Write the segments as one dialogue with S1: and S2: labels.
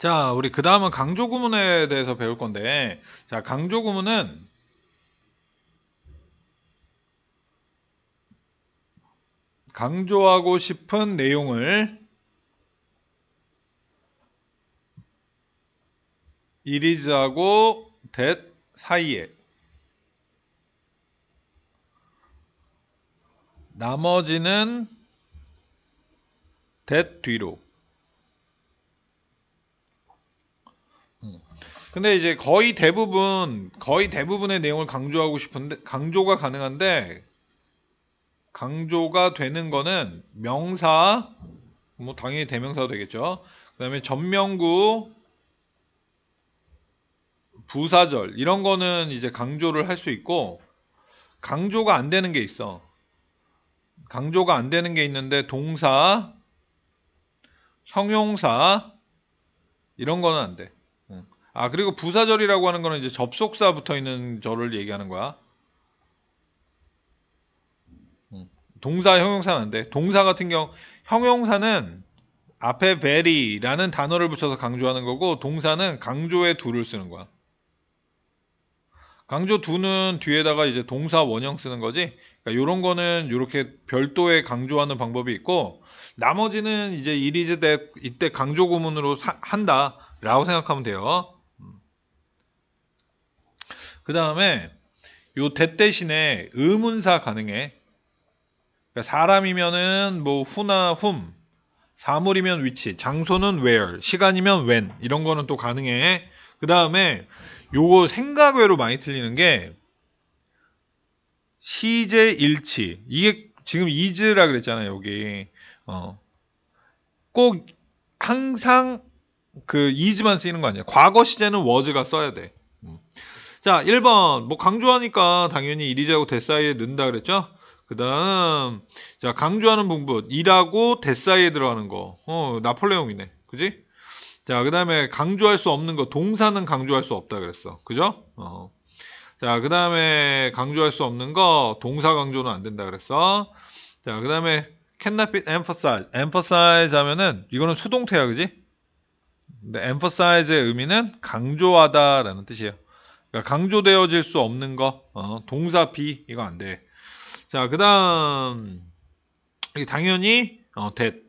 S1: 자, 우리 그 다음은 강조구문에 대해서 배울 건데, 자, 강조구문은 강조하고 싶은 내용을 이리즈하고 that 사이에 나머지는 that 뒤로 근데 이제 거의 대부분 거의 대부분의 내용을 강조하고 싶은데 강조가 가능한데 강조가 되는 거는 명사 뭐 당연히 대명사도 되겠죠. 그다음에 전명구 부사절 이런 거는 이제 강조를 할 수 있고 강조가 안 되는 게 있어. 강조가 안 되는 게 있는데 동사, 형용사 이런 거는 안 돼. 아 그리고 부사절이라고 하는 거는 이제 접속사 붙어 있는 절을 얘기하는 거야. 음. 동사 형용사는 안 돼. 동사 같은 경우 형용사는 앞에 베리라는 단어를 붙여서 강조하는 거고 동사는 강조의 do를 쓰는 거야. 강조 두는 뒤에다가 이제 동사 원형 쓰는 거지. 그러니까 이런 거는 이렇게 별도의 강조하는 방법이 있고 나머지는 이제 이리즈 대 이때 강조 구문으로 사, 한다라고 생각하면 돼요. 그 다음에 요대 대신에 의문사 가능해. 그러니까 사람이면은 뭐 후나 훔, 사물이면 위치, 장소는 where, 시간이면 when 이런 거는 또 가능해. 그 다음에 요거 생각외로 많이 틀리는 게 시제일치 이게 지금 이즈라 그랬잖아요 여기 어. 꼭 항상 그 이즈만 쓰이는 거 아니야 과거 시제는 워즈가 써야 돼 음. 자, 1번. 뭐 강조하니까 당연히 이리자고데사이에 넣는다 그랬죠? 그 다음, 자, 강조하는 분부. 이라고데사이에 들어가는 거. 어, 나폴레옹이네. 그지? 자, 그 다음에 강조할 수 없는 거. 동사는 강조할 수 없다 그랬어. 그죠? 어. 자, 그 다음에 강조할 수 없는 거. 동사 강조는 안 된다 그랬어. 자, 그 다음에 cannot be emphasized. emphasize 하면은 이거는 수동태야. 그지? 근데 emphasize의 의미는 강조하다라는 뜻이에요. 그러니까 강조되어질 수 없는 거 어, 동사 비 이거 안 돼. 자 그다음 당연히 어, that.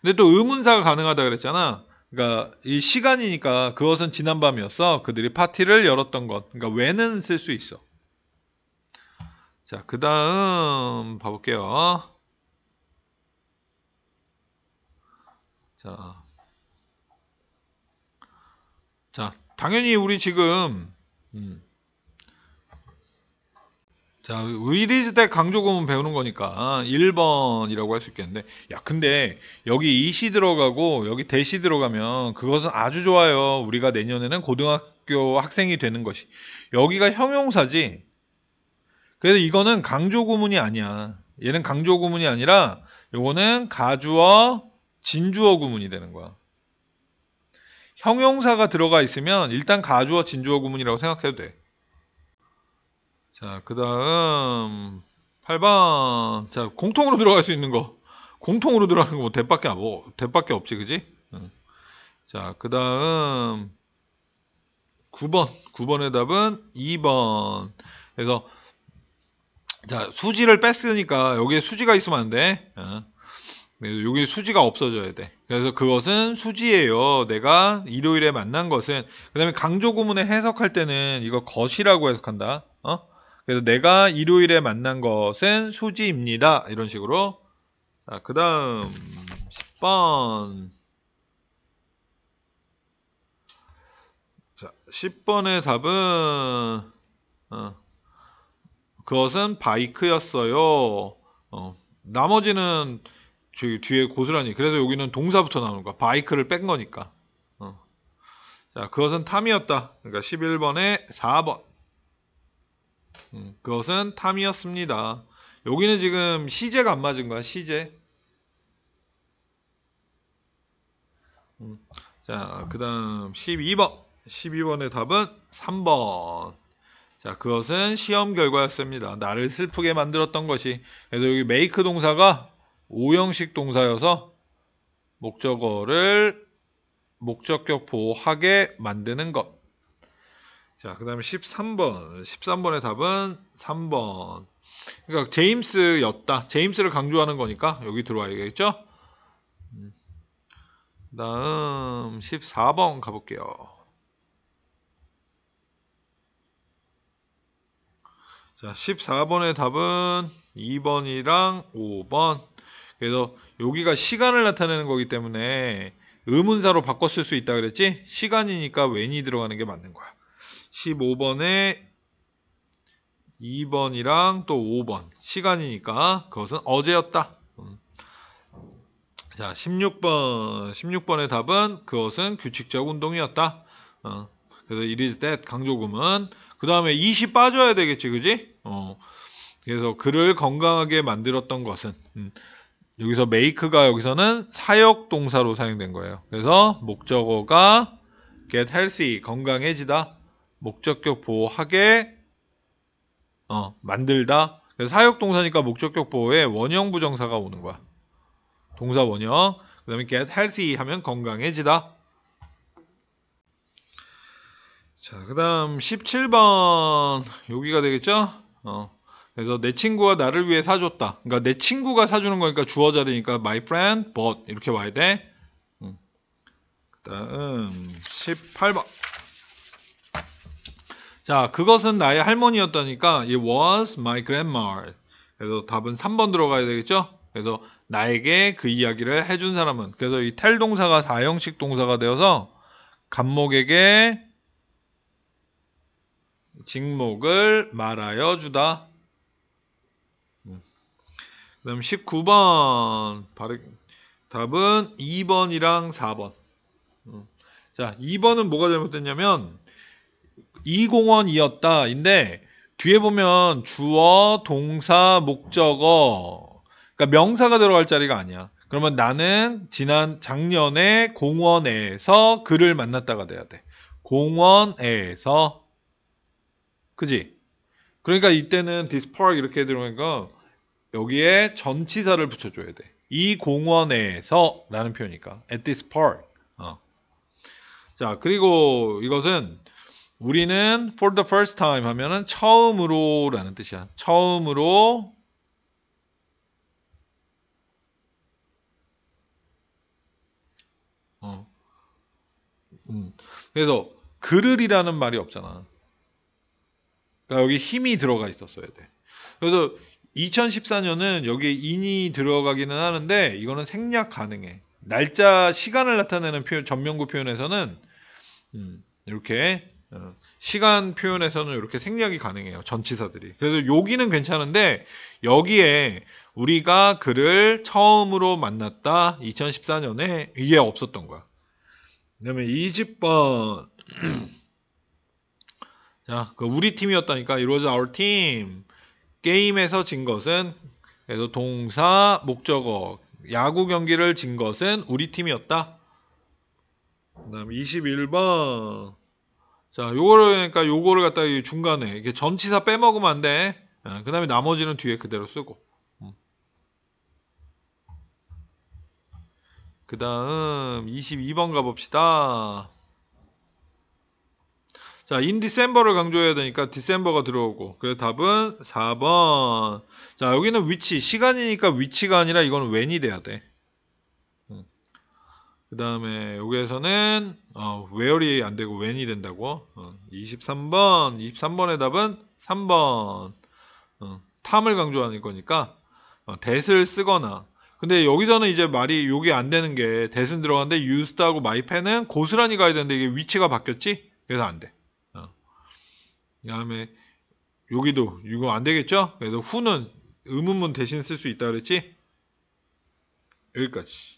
S1: 근데 또 의문사가 가능하다 그랬잖아. 그러니까 이 시간이니까 그것은 지난밤이었어. 그들이 파티를 열었던 것. 그러니까 왜는 쓸 수 있어. 자, 그 다음 봐볼게요. 자, 자, 당연히 우리 지금 음. 자, 의리즈대 강조금문 배우는 거니까 1번이라고 아, 할수 있겠는데 야 근데 여기 이시 들어가고 여기 대시 들어가면 그것은 아주 좋아요. 우리가 내년에는 고등학교 학생이 되는 것이 여기가 형용사지. 그래서 이거는 강조구문이 아니야. 얘는 강조구문이 아니라 요거는 가주어 진주어 구문이 되는 거야. 형용사가 들어가 있으면 일단 가주어 진주어 구문이라고 생각해도 돼. 자, 그 다음 8번. 자, 공통으로 들어갈 수 있는 거. 공통으로 들어가는 거 뭐 대밖에 안 뭐, 대밖에 없지, 그지? 자, 그 다음 9번. 9번의 답은 2번. 그래서 자, 수지를 뺐으니까 여기에 수지가 있으면 안 돼. 응. 여기 수지가 없어져야 돼. 그래서 그것은 수지예요. 내가 일요일에 만난 것은 그 다음에 강조구문에 해석할 때는 이거 것이라고 해석한다. 어? 그래서 내가 일요일에 만난 것은 수지입니다. 이런 식으로 자, 그 다음 10번 자, 10번의 답은 어, 그것은 바이크였어요. 어, 나머지는 저기 뒤에 고스란히 그래서 여기는 동사부터 나오는 거야 바이크를 뺀 거니까 어. 자 그것은 탐이었다 그러니까 11번에 4번 음, 그것은 탐이었습니다 여기는 지금 시제가 안 맞은 거야 시제 음, 자 그 다음 12번 12번의 답은 3번 자 그것은 시험 결과였습니다 나를 슬프게 만들었던 것이 그래서 여기 메이크 동사가 오형식 동사여서 목적어를 목적격보호하게 만드는 것. 자, 그 다음에 13번. 13번의 답은 3번. 그러니까 제임스였다. 제임스를 강조하는 거니까 여기 들어와야겠죠? 음. 다음 14번 가볼게요. 자, 14번의 답은 2번이랑 5번. 그래서 여기가 시간을 나타내는 거기 때문에 의문사로 바꿨을수 있다 그랬지? 시간이니까 when이 들어가는 게 맞는 거야. 15번에 2번이랑 또 5번 시간이니까 그것은 어제였다. 음. 자 16번 16번의 답은 그것은 규칙적 운동이었다. 어. 그래서 it is that 강조금은 그 다음에 20 빠져야 되겠지 그지? 어. 그래서 그를 건강하게 만들었던 것은 음. 여기서 make가 여기서는 사역 동사로 사용된 거예요. 그래서 목적어가 get healthy 건강해지다 목적격 보호하게 어, 만들다 사역 동사니까 목적격 보호에 원형 부정사가 오는 거야. 동사 원형 그 다음에 get healthy 하면 건강해지다 자, 그 다음 17번 여기가 되겠죠? 어. 그래서 내 친구가 나를 위해 사줬다. 그러니까 내 친구가 사주는 거니까 주어 자리니까 my friend bought 이렇게 와야 돼. 음. 그다음 18번. 자, 그것은 나의 할머니였다니까 it was my grandma. 그래서 답은 3번 들어가야 되겠죠? 그래서 나에게 그 이야기를 해준 사람은 그래서 이 텔 동사가 다형식 동사가 되어서 감목에게 직목을 말하여 주다. 그 다음 19번 바르, 답은 2번이랑 4번 어. 자 2번은 뭐가 잘못됐냐면 이 공원이었다 인데 뒤에 보면 주어, 동사, 목적어 그러니까 명사가 들어갈 자리가 아니야 그러면 나는 지난 작년에 공원에서 그를 만났다가 돼야 돼 공원에서 그지? 그러니까 이때는 디스파크 이렇게 들어오니까 여기에 전치사를 붙여줘야 돼. 이 공원에서 라는 표현이니까 at this park 어. 자 그리고 이것은 우리는 for the first time 하면은 처음으로 라는 뜻이야 처음으로 어. 음. 그래서 그를이라는 말이 없잖아 그러니까 여기 힘이 들어가 있었어야 돼 그래서 2014년은 여기에 인이 들어가기는 하는데 이거는 생략 가능해. 날짜 시간을 나타내는 표현, 전명구 표현에서는 음, 이렇게 어, 시간 표현에서는 이렇게 생략이 가능해요. 전치사들이. 그래서 여기는 괜찮은데 여기에 우리가 그를 처음으로 만났다 2014년에 이게 없었던 거야. 그다면 20번 자, 그 우리 팀이었다니까 이 t was our team. 게임에서 진 것은 그래서 동사 목적어 야구 경기를 진 것은 우리 팀이었다. 그다음 21번 자 요거를 그러니까 요거를 갖다 가 중간에 이게 전치사 빼먹으면 안 돼. 어, 그 다음에 나머지는 뒤에 그대로 쓰고. 음. 그 다음 22번 가봅시다. 자, in d e 를 강조해야 되니까 디 e 버가 들어오고 그래서 답은 4번 자 여기는 위치 시간이니까 위치가 아니라 이건 when이 돼야 돼. 그 다음에 여기에서는 어, where이 안되고 when이 된다고 어, 23번 23번의 답은 3번 어, 탐을 강조하는 거니까 어, t h 쓰거나 근데 여기서는 이제 말이 여기 안 되는 게 대신 들어가는데 유스하고 마이펜은 고스란히 가야 되는데 이게 위치가 바뀌었지? 그래서 안 돼. 그 다음에 여기도 이거 안되겠죠? 그래서 후는 의문문 대신 쓸 수 있다 그랬지? 여기까지